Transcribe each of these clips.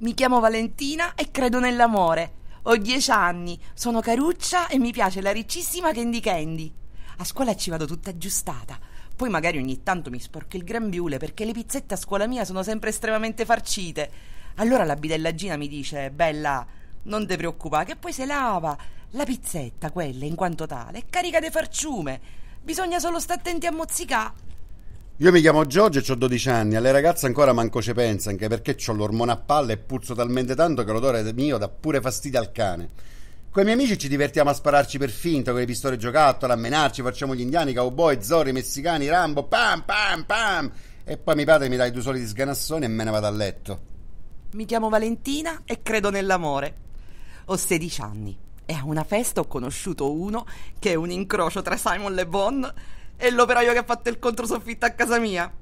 Mi chiamo Valentina e credo nell'amore. Ho dieci anni, sono caruccia e mi piace la riccissima Candy Candy. A scuola ci vado tutta aggiustata. Poi magari ogni tanto mi sporco il grembiule perché le pizzette a scuola mia sono sempre estremamente farcite. Allora la bidellagina mi dice: Bella, non ti preoccupare, che poi se lava. La pizzetta, quella in quanto tale, è carica di farciume. Bisogna solo stare attenti a mozzicare. Io mi chiamo Giorgio e ho 12 anni, alle ragazze ancora manco ci pensa, anche perché ho l'ormone a palla e puzzo talmente tanto che l'odore mio dà pure fastidio al cane. Con i miei amici ci divertiamo a spararci per finta, con le pistole giocattolo, a menarci, facciamo gli indiani, cowboy, zorri, messicani, rambo, pam pam pam! E poi mi padre mi dà i due soliti sganassoni e me ne vado a letto. Mi chiamo Valentina e credo nell'amore. Ho 16 anni e a una festa ho conosciuto uno che è un incrocio tra Simon Le Bon è l'operaio che ha fatto il controsoffitto a casa mia.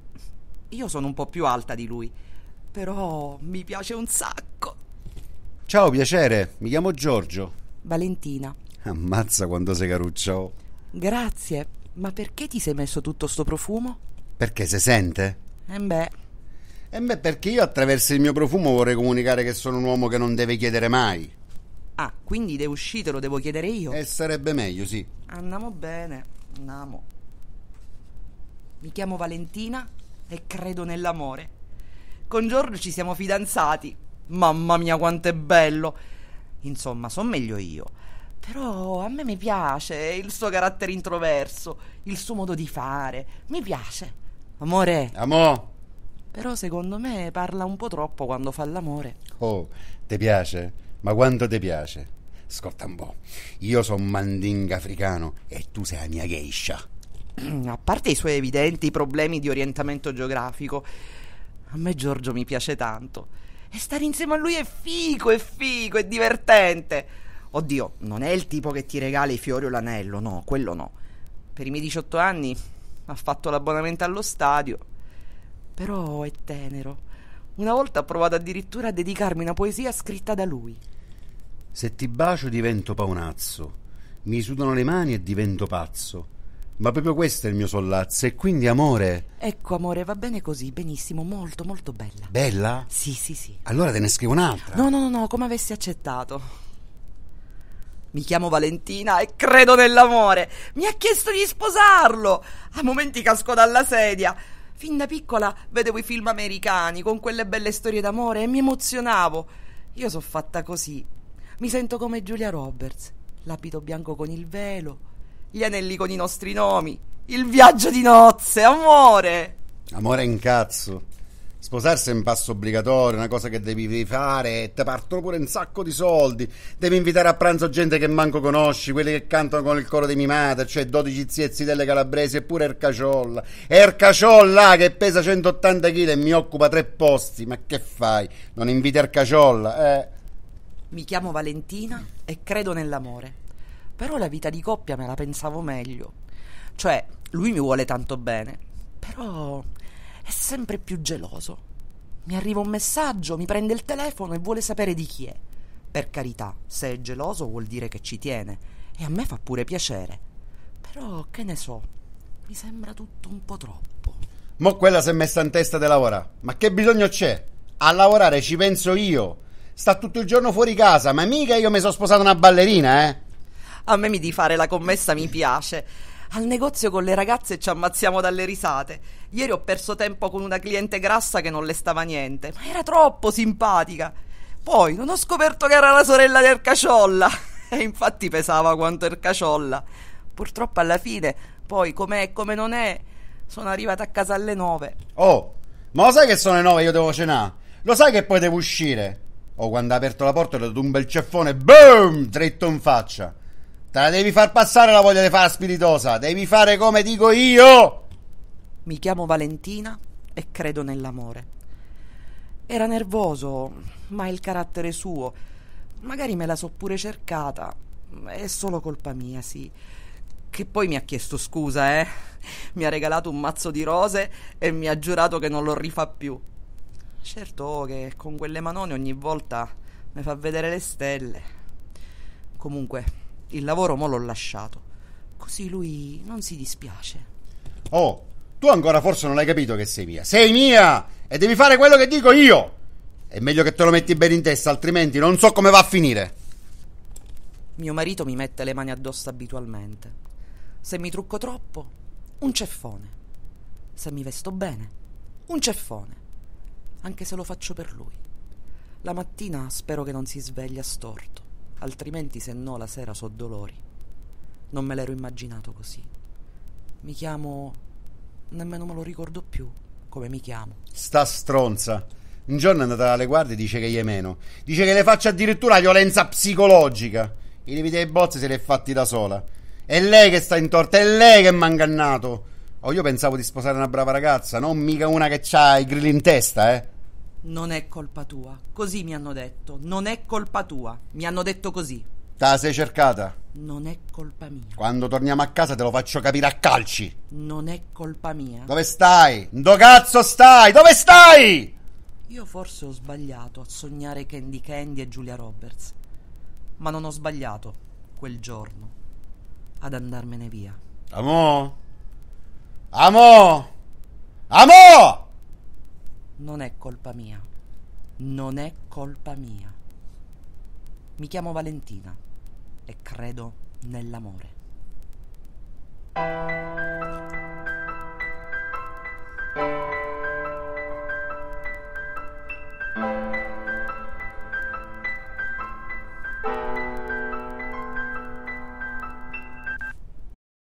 Io sono un po' più alta di lui, però mi piace un sacco. Ciao, piacere, mi chiamo Giorgio. Valentina. Ammazza quando sei caruccio. Grazie, ma perché ti sei messo tutto sto profumo? Perché si sente? Eh beh, E eh beh, perché io attraverso il mio profumo vorrei comunicare che sono un uomo che non deve chiedere mai. ah, quindi le uscite lo devo chiedere io. E eh, sarebbe meglio, sì. Andiamo bene, andiamo. Mi chiamo Valentina e credo nell'amore. Con Giorgio ci siamo fidanzati. Mamma mia, quanto è bello! Insomma, so meglio io. Però a me mi piace il suo carattere introverso, il suo modo di fare. Mi piace. Amore. Amò. Però secondo me parla un po' troppo quando fa l'amore. Oh, ti piace? Ma quanto ti piace? Ascolta un po'. Io sono mandinga africano e tu sei la mia geisha a parte i suoi evidenti problemi di orientamento geografico, a me Giorgio mi piace tanto. E stare insieme a lui è figo, è figo, è divertente. Oddio, non è il tipo che ti regala i fiori o l'anello, no, quello no. Per i miei 18 anni ha fatto l'abbonamento allo stadio. Però è tenero. Una volta ha provato addirittura a dedicarmi una poesia scritta da lui. Se ti bacio divento paonazzo, mi sudano le mani e divento pazzo. Ma proprio questo è il mio sollazzo e quindi amore. Ecco amore, va bene così, benissimo, molto molto bella. Bella? Sì, sì, sì. Allora te ne scrivo un'altra. No, no, no, come avessi accettato. Mi chiamo Valentina e credo nell'amore. Mi ha chiesto di sposarlo. A momenti casco dalla sedia. Fin da piccola vedevo i film americani con quelle belle storie d'amore e mi emozionavo. Io sono fatta così. Mi sento come Giulia Roberts, l'abito bianco con il velo, gli anelli con i nostri nomi, il viaggio di nozze, amore. Amore in cazzo. Sposarsi è un passo obbligatorio, una cosa che devi fare e ti partono pure un sacco di soldi. Devi invitare a pranzo gente che manco conosci, quelli che cantano con il coro di mimata, cioè 12 ziezzi delle calabresi e pure Ercaciolla. Ercaciolla che pesa 180 kg e mi occupa tre posti. Ma che fai? Non inviti Ercaciolla, eh? Mi chiamo Valentina e credo nell'amore però la vita di coppia me la pensavo meglio. Cioè, lui mi vuole tanto bene, però è sempre più geloso. Mi arriva un messaggio, mi prende il telefono e vuole sapere di chi è. Per carità, se è geloso vuol dire che ci tiene, e a me fa pure piacere. Però, che ne so, mi sembra tutto un po' troppo. Mo quella si è messa in testa di lavorare. Ma che bisogno c'è? A lavorare ci penso io. Sta tutto il giorno fuori casa, ma mica io mi sono sposata una ballerina, eh? a me mi di fare la commessa mi piace. Al negozio con le ragazze ci ammazziamo dalle risate. Ieri ho perso tempo con una cliente grassa che non le stava niente, ma era troppo simpatica. Poi non ho scoperto che era la sorella del Caciolla. E infatti pesava quanto il Caciolla. Purtroppo alla fine, poi com'è e come non è, sono arrivata a casa alle nove. Oh, ma lo sai che sono le nove io devo cenare? Lo sai che poi devo uscire? Oh, quando ha aperto la porta ho dato un bel ceffone, boom, dritto in faccia. Te la devi far passare la voglia di fare la spiritosa. Devi fare come dico io. Mi chiamo Valentina e credo nell'amore. Era nervoso, ma è il carattere suo. Magari me la so pure cercata. È solo colpa mia, sì. Che poi mi ha chiesto scusa, eh. Mi ha regalato un mazzo di rose e mi ha giurato che non lo rifà più. Certo che con quelle manone ogni volta mi fa vedere le stelle. Comunque, il lavoro mo l'ho lasciato. Così lui non si dispiace. Oh, tu ancora forse non hai capito che sei mia. Sei mia! E devi fare quello che dico io! È meglio che te lo metti bene in testa, altrimenti non so come va a finire. Mio marito mi mette le mani addosso abitualmente. Se mi trucco troppo, un ceffone. Se mi vesto bene, un ceffone. Anche se lo faccio per lui. La mattina spero che non si sveglia storto altrimenti se no la sera so dolori. Non me l'ero immaginato così. Mi chiamo... nemmeno me lo ricordo più come mi chiamo. Sta stronza. Un giorno è andata alle guardie e dice che gli è meno. Dice che le faccia addirittura violenza psicologica. I limiti dei bozzi se li è fatti da sola. È lei che sta in torta, è lei che è ingannato. Oh, io pensavo di sposare una brava ragazza, non mica una che ha i grilli in testa, eh. Non è colpa tua. Così mi hanno detto. Non è colpa tua. Mi hanno detto così. Te la sei cercata? Non è colpa mia. Quando torniamo a casa te lo faccio capire a calci. Non è colpa mia. Dove stai? Do cazzo stai? Dove stai? Io forse ho sbagliato a sognare Candy Candy e Julia Roberts. Ma non ho sbagliato quel giorno ad andarmene via. Amo? Amo? Amo? non è colpa mia. Non è colpa mia. Mi chiamo Valentina e credo nell'amore.